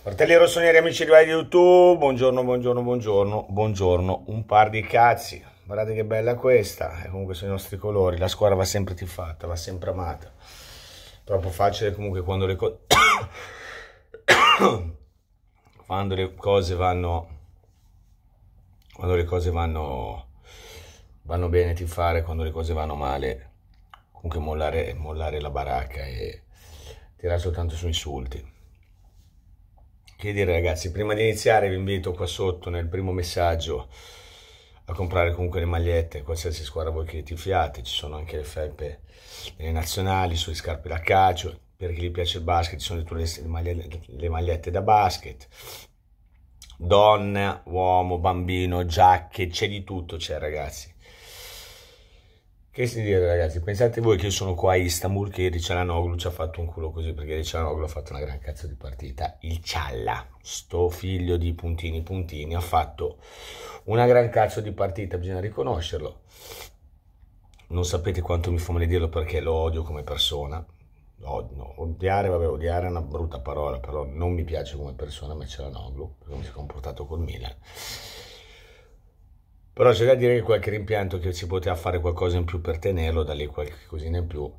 Fratelli rossoneri, amici di YouTube, buongiorno, buongiorno, buongiorno, buongiorno, un par di cazzi, guardate che bella questa, e comunque sono i nostri colori, la squadra va sempre tifata, va sempre amata, troppo facile comunque quando le, co quando le cose vanno, quando le cose vanno, vanno bene tifare, quando le cose vanno male, comunque mollare, mollare la baracca e tirare soltanto su insulti che dire ragazzi, prima di iniziare vi invito qua sotto nel primo messaggio a comprare comunque le magliette, qualsiasi squadra voi che tifiate, ci sono anche le felpe delle nazionali, sulle scarpe da calcio, per chi gli piace il basket ci sono tutte le le magliette da basket, donna, uomo, bambino, giacche, c'è di tutto, c'è ragazzi. Che si dire ragazzi, pensate voi che io sono qua a Istanbul che il Cialanoglu ci ha fatto un culo così perché il Cialanoglu ha fatto una gran cazzo di partita. Il Cialla, sto figlio di puntini puntini, ha fatto una gran cazzo di partita, bisogna riconoscerlo. Non sapete quanto mi fa male dirlo perché lo odio come persona. Od Odiare, vabbè, odiare è una brutta parola, però non mi piace come persona, ma Cialanoglu, perché mi si è comportato col Milan. Però c'è da dire che qualche rimpianto che si poteva fare qualcosa in più per tenerlo, da lì qualche cosina in più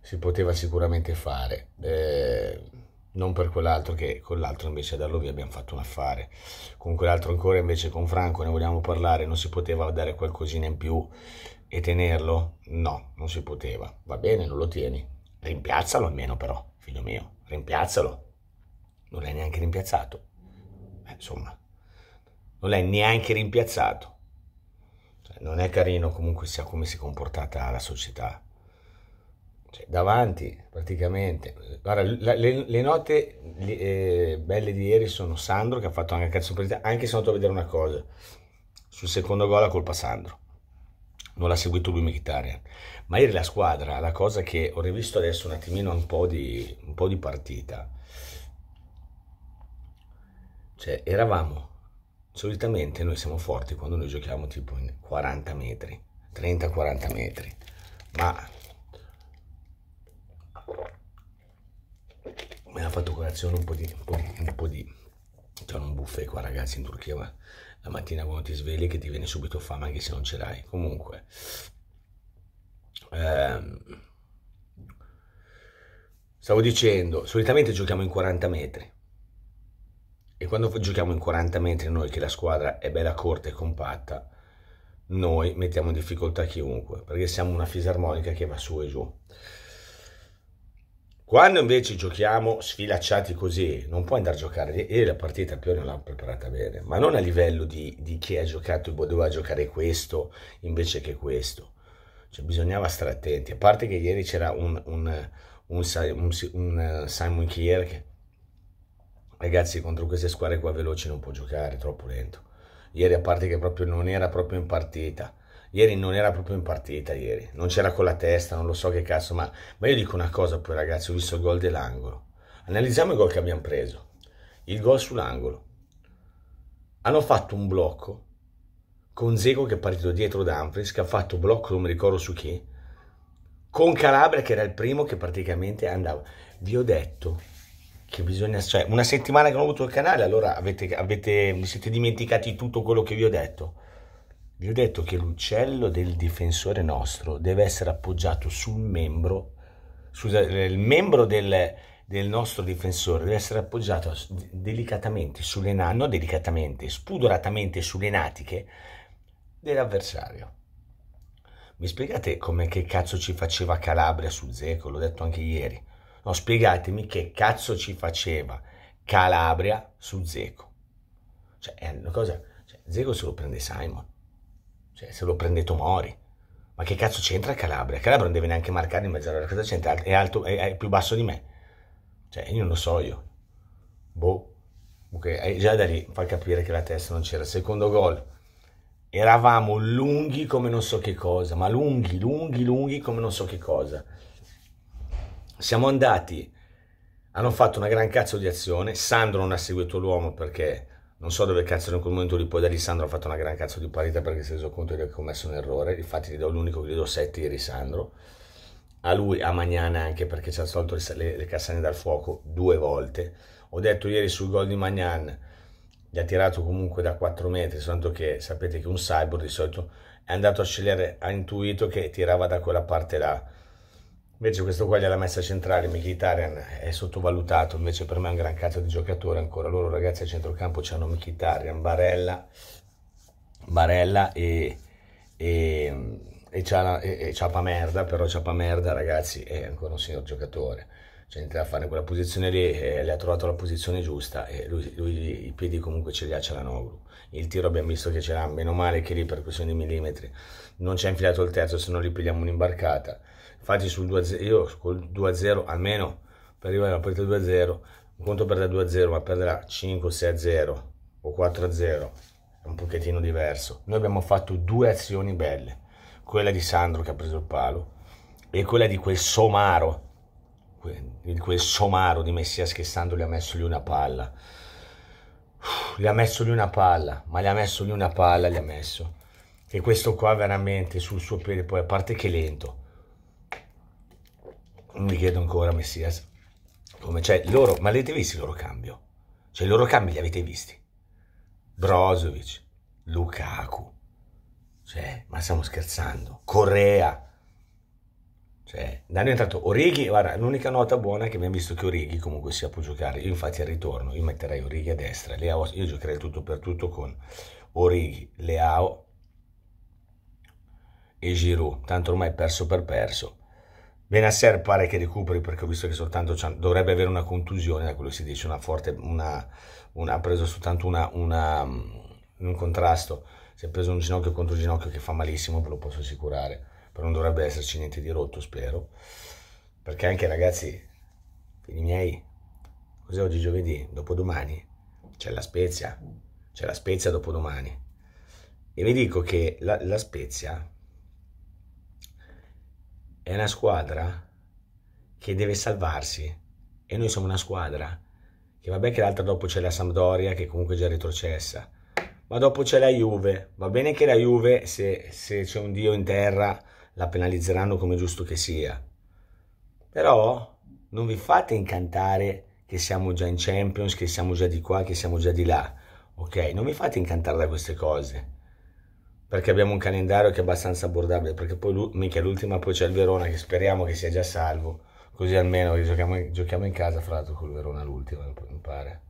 si poteva sicuramente fare. Eh, non per quell'altro che con l'altro invece a darlo via abbiamo fatto un affare. Con quell'altro ancora invece con Franco ne vogliamo parlare, non si poteva dare qualcosina in più e tenerlo? No, non si poteva. Va bene, non lo tieni. Rimpiazzalo almeno però, figlio mio, rimpiazzalo. Non l'hai neanche rimpiazzato. Eh, insomma, non l'hai neanche rimpiazzato non è carino comunque sia come si è comportata la società. Cioè, davanti praticamente. Guarda, la, le, le, note eh, belle di ieri sono Sandro che ha fatto anche cazzo partita, anche se andato a vedere una cosa. Sul secondo gol la colpa Sandro. Non l'ha seguito lui Mkhitaryan. Ma ieri la squadra, la cosa che ho rivisto adesso un attimino un po' di, un po di partita. Cioè, eravamo Solitamente noi siamo forti quando noi giochiamo tipo in 40 metri, 30-40 metri, ma mi ha fatto colazione un po' di, un po di, un po di c'è cioè un buffet qua ragazzi in Turchia, ma la mattina quando ti svegli che ti viene subito fame anche se non ce l'hai. Comunque, ehm, stavo dicendo, solitamente giochiamo in 40 metri, e quando giochiamo in 40 metri noi che la squadra è bella corta e compatta, noi mettiamo in difficoltà chiunque, perché siamo una fisarmonica che va su e giù. Quando invece giochiamo sfilacciati così, non puoi andare a giocare. Ieri la partita il Pione l'ha preparata bene, ma non a livello di, di chi ha giocato, boh, doveva giocare questo invece che questo. Cioè, bisognava stare attenti. A parte che ieri c'era un, un, un, un eh, Simon Kier che ragazzi contro queste squadre qua veloci non può giocare, troppo lento. Ieri a parte che proprio non era proprio in partita, ieri non era proprio in partita, ieri non c'era con la testa, non lo so che cazzo, ma, ma io dico una cosa poi ragazzi, ho visto il gol dell'angolo. Analizziamo il gol che abbiamo preso. Il gol sull'angolo. Hanno fatto un blocco con Zego che è partito dietro Dumfries, che ha fatto blocco, non mi ricordo su chi, con Calabria che era il primo che praticamente andava. Vi ho detto, che bisogna, cioè, una settimana che non ho avuto il canale, allora avete, avete, vi siete dimenticati tutto quello che vi ho detto. Vi ho detto che l'uccello del difensore nostro deve essere appoggiato sul membro, scusate, il membro del, del nostro difensore deve essere appoggiato delicatamente sulle natiche, delicatamente, spudoratamente sulle natiche dell'avversario. Mi spiegate come che cazzo ci faceva Calabria su Zeco, l'ho detto anche ieri. No, spiegatemi che cazzo ci faceva Calabria su Zeco. Cioè, è una cosa... Cioè, Zeco se lo prende Simon. Cioè, se lo prende Tomori. Ma che cazzo c'entra Calabria? Calabria non deve neanche marcare in mezzo alla cosa c'entra? È, alto, è, è più basso di me. Cioè, io non lo so io. Boh. Ok, eh, già da lì fa capire che la testa non c'era. Secondo gol, eravamo lunghi come non so che cosa, ma lunghi, lunghi, lunghi come non so che cosa. Siamo andati, hanno fatto una gran cazzo di azione, Sandro non ha seguito l'uomo perché non so dove cazzo in quel momento lì poi da lì Sandro ha fatto una gran cazzo di parità perché si è reso conto di aver commesso un errore, infatti gli do l'unico che gli do 7 ieri Sandro, a lui, a Magnana anche perché ci ha tolto le, le castagne dal fuoco due volte, ho detto ieri sul gol di Magnan, gli ha tirato comunque da 4 metri, soltanto che sapete che un cyborg di solito è andato a scegliere, ha intuito che tirava da quella parte là, Invece questo qua gliel'ha messa centrale, Mkhitaryan è sottovalutato, invece per me è un gran cazzo di giocatore ancora. Loro ragazzi a centrocampo hanno Mkhitaryan, Barella, Barella e, e, e, Ciala, e, e Ciapamerda, però Ciapamerda ragazzi è ancora un signor giocatore. C'è cioè, entra da fare quella posizione lì, eh, le ha trovato la posizione giusta e lui, lui i piedi comunque ce li ha, ce l'hanno. Il tiro abbiamo visto che ce l'ha, meno male che lì per questione di millimetri non ci ha infilato il terzo, se no pigliamo un'imbarcata Infatti sul 2-0, io col 2-0 almeno per arrivare alla partita 2-0, un conto perde 2-0 ma perderà 5-6-0 o 4-0, è un pochettino diverso. Noi abbiamo fatto due azioni belle, quella di Sandro che ha preso il palo e quella di quel somaro, di quel somaro di Messias che Sandro gli ha messo lì una palla. Gli ha messo lì una palla, ma gli ha messo lì una palla, gli ha messo. E questo qua veramente sul suo piede, poi a parte che lento, mi chiedo ancora Messias come cioè loro ma avete visto il loro cambio cioè i loro cambi li avete visti Brozovic Lukaku cioè ma stiamo scherzando Corea cioè, da noi è entrato Orighi, guarda, l'unica nota buona è che abbiamo visto che Orighi comunque sia può giocare. Io infatti al ritorno, io metterei Orighi a destra, Leao, io giocherei tutto per tutto con Orighi, Leao e Giroud. Tanto ormai perso per perso. Benasser pare che recuperi perché ho visto che soltanto dovrebbe avere una contusione, da quello che si dice, una forte, una, una, ha preso soltanto una, mm, un contrasto, si è preso un ginocchio contro un ginocchio che fa malissimo, ve lo posso assicurare, però non dovrebbe esserci niente di rotto, spero, perché anche ragazzi, figli miei, cos'è oggi giovedì? Dopodomani c'è la Spezia, c'è la Spezia dopodomani e vi dico che la, la Spezia è una squadra che deve salvarsi e noi siamo una squadra che bene che l'altra dopo c'è la Sampdoria che comunque è già retrocessa ma dopo c'è la Juve va bene che la Juve se, se c'è un Dio in terra la penalizzeranno come giusto che sia però non vi fate incantare che siamo già in Champions che siamo già di qua che siamo già di là ok non vi fate incantare da queste cose perché abbiamo un calendario che è abbastanza abbordabile, perché poi mica l'ultima poi c'è il Verona che speriamo che sia già salvo, così almeno giochiamo, giochiamo in casa fra l'altro col Verona l'ultima, mi pare.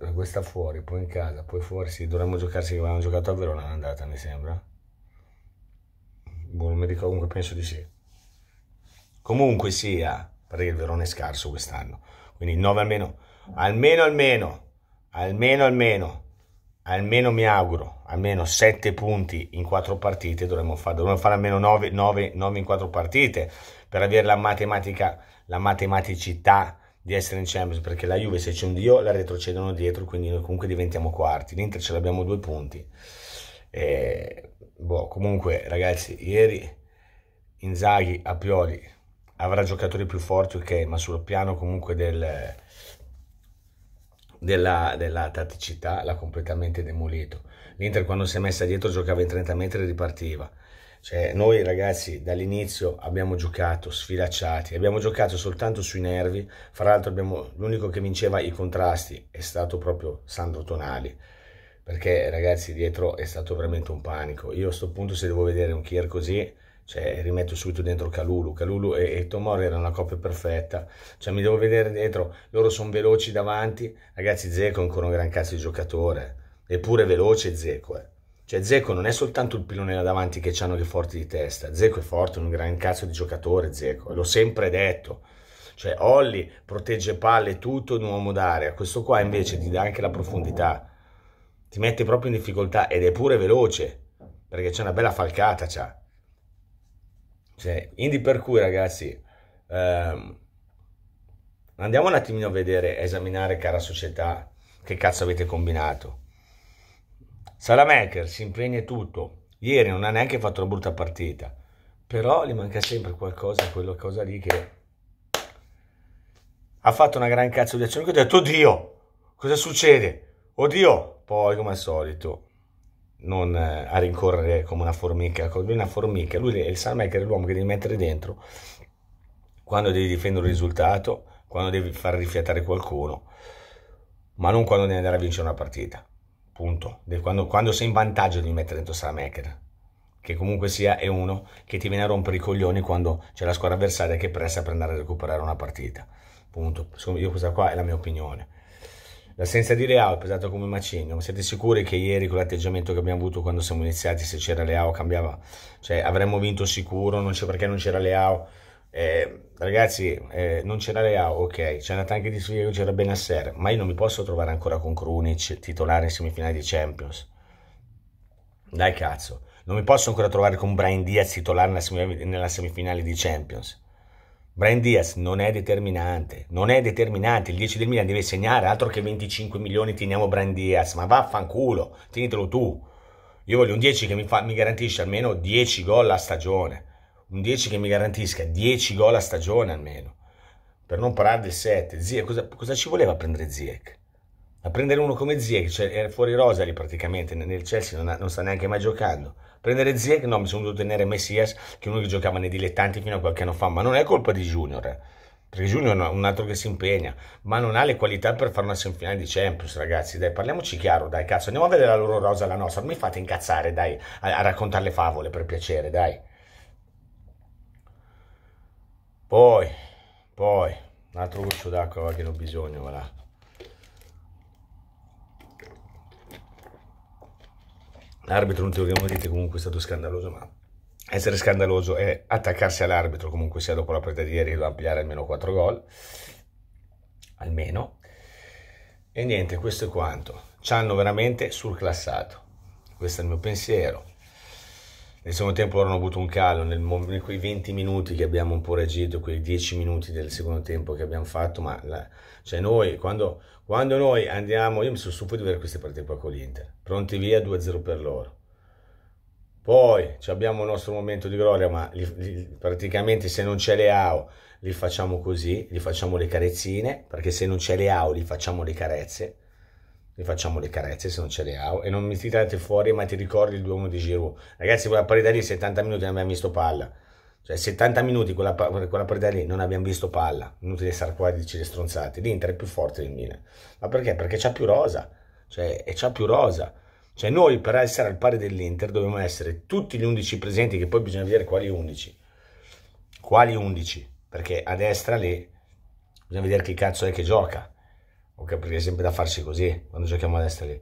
Eh, questa fuori, poi in casa, poi fuori, sì, dovremmo giocarsi che avevamo giocato a Verona l'andata, mi sembra. Boh, non mi ricordo, comunque penso di sì. Comunque sia, perché il Verona è scarso quest'anno, quindi 9 almeno, almeno almeno, almeno almeno, almeno mi auguro, almeno 7 punti in 4 partite, dovremmo fare, dovremmo fare almeno 9, 9, 9 in 4 partite per avere la matematica, la matematicità di essere in Champions, perché la Juve se c'è un Dio la retrocedono dietro, quindi noi comunque diventiamo quarti, l'Inter ce l'abbiamo due punti. E, boh, comunque ragazzi, ieri Inzaghi a Pioli avrà giocatori più forti, ok, ma sul piano comunque del della, della tatticità l'ha completamente demolito. L'Inter quando si è messa dietro giocava in 30 metri e ripartiva. Cioè, noi ragazzi dall'inizio abbiamo giocato sfilacciati, abbiamo giocato soltanto sui nervi, fra l'altro l'unico che vinceva i contrasti è stato proprio Sandro Tonali, perché ragazzi dietro è stato veramente un panico. Io a questo punto se devo vedere un Kier così cioè, rimetto subito dentro Calulu. Calulu e, e Tomori erano una coppia perfetta. Cioè, mi devo vedere dentro. Loro sono veloci davanti. Ragazzi, Zeco è ancora un gran cazzo di giocatore. Eppure veloce Zeco, eh. Cioè, Zeco non è soltanto il pilone là davanti che hanno che forti di testa. Zeco è forte, è un gran cazzo di giocatore, Zeco. L'ho sempre detto. Cioè, Olli protegge palle, tutto in uomo d'area. Questo qua invece ti dà anche la profondità. Ti mette proprio in difficoltà ed è pure veloce. Perché c'è una bella falcata, c'ha cioè, quindi per cui ragazzi, ehm, andiamo un attimino a vedere, a esaminare, cara società, che cazzo avete combinato. Salamaker si impegna tutto. Ieri non ha neanche fatto una brutta partita, però gli manca sempre qualcosa, quella cosa lì che ha fatto una gran cazzo di azione. ho detto, oddio, cosa succede? Oddio, poi come al solito non eh, a rincorrere come una formica, come una formica, lui è il sunmaker è l'uomo che devi mettere dentro quando devi difendere un risultato, quando devi far rifiatare qualcuno, ma non quando devi andare a vincere una partita, punto. Quando, quando sei in vantaggio devi mettere dentro sunmaker, che comunque sia è uno che ti viene a rompere i coglioni quando c'è la squadra avversaria che pressa per andare a recuperare una partita, punto. Io questa qua è la mia opinione. L'assenza di Leao è pesata come un macigno, ma siete sicuri che ieri con l'atteggiamento che abbiamo avuto quando siamo iniziati, se c'era Leao cambiava, cioè avremmo vinto sicuro, non c'è perché non c'era Leao. Eh, ragazzi, eh, non c'era Leao, ok, c'è andata anche di sfiga che c'era Benasser, ma io non mi posso trovare ancora con Krunic titolare in semifinale di Champions. Dai cazzo, non mi posso ancora trovare con Brian Diaz titolare nella semifinale di Champions. Brian Diaz non è determinante, non è determinante, il 10 del Milan deve segnare, altro che 25 milioni teniamo Brian Diaz, ma vaffanculo, tenetelo tu. Io voglio un 10 che mi, fa, mi garantisce almeno 10 gol a stagione, un 10 che mi garantisca 10 gol a stagione almeno, per non parlare del 7. Zia, cosa, cosa ci voleva prendere Ziek? a prendere uno come Ziyech, cioè era fuori rosa lì praticamente, nel Chelsea non, ha, non sta neanche mai giocando. Prendere Ziyech, no, mi sono dovuto tenere Messias, che è uno che giocava nei dilettanti fino a qualche anno fa, ma non è colpa di Junior, eh. perché Junior è un altro che si impegna, ma non ha le qualità per fare una semifinale di Champions, ragazzi, dai, parliamoci chiaro, dai, cazzo, andiamo a vedere la loro rosa, la nostra, non mi fate incazzare, dai, a, a raccontare le favole, per piacere, dai. Poi, poi, un altro goccio d'acqua che non ho bisogno, va là. L'arbitro, non te lo che dite, comunque è stato scandaloso, ma essere scandaloso è attaccarsi all'arbitro, comunque sia dopo la partita di ieri, doveva ampliare almeno 4 gol, almeno. E niente, questo è quanto. Ci hanno veramente surclassato. Questo è il mio pensiero. Nel secondo tempo loro hanno avuto un calo, nel, in quei 20 minuti che abbiamo un po' reagito, quei 10 minuti del secondo tempo che abbiamo fatto, ma la, cioè noi, quando, quando, noi andiamo, io mi sono stufo di vedere queste partite qua con l'Inter, pronti via 2-0 per loro. Poi abbiamo il nostro momento di gloria, ma li, li, praticamente se non c'è Leao li facciamo così, li facciamo le carezzine, perché se non c'è Leao li facciamo le carezze, le facciamo le carezze se non ce le ha e non mi tirate fuori ma ti ricordi il 2-1 di Giroud ragazzi quella parità lì 70 minuti non abbiamo visto palla cioè 70 minuti quella, quella parità lì non abbiamo visto palla inutile stare qua a dirci le stronzate l'Inter è più forte del Milan ma perché? perché c'ha più rosa cioè e c'ha più rosa cioè noi per essere al pari dell'Inter dobbiamo essere tutti gli 11 presenti che poi bisogna vedere quali 11 quali 11 perché a destra lì bisogna vedere chi cazzo è che gioca ok perché è sempre da farsi così eh, quando giochiamo a destra lì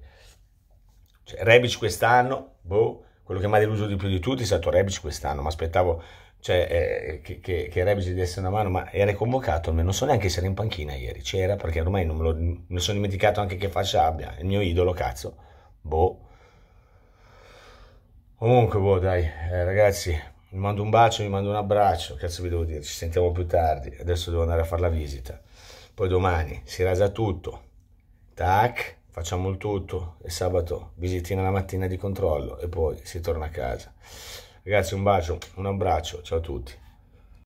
cioè, Rebic quest'anno boh quello che mi ha deluso di più di tutti è stato Rebic quest'anno, mi aspettavo cioè, eh, che, che, che Rebic desse una mano, ma era convocato, non so neanche se era in panchina ieri, c'era perché ormai non me, lo, me sono dimenticato anche che faccia abbia, il mio idolo cazzo, boh. Comunque, boh, dai, eh, ragazzi, vi mando un bacio, vi mando un abbraccio, cazzo vi devo dire, ci sentiamo più tardi, adesso devo andare a fare la visita poi domani si rasa tutto, tac, facciamo il tutto e sabato visitina la mattina di controllo e poi si torna a casa. Ragazzi un bacio, un abbraccio, ciao a tutti.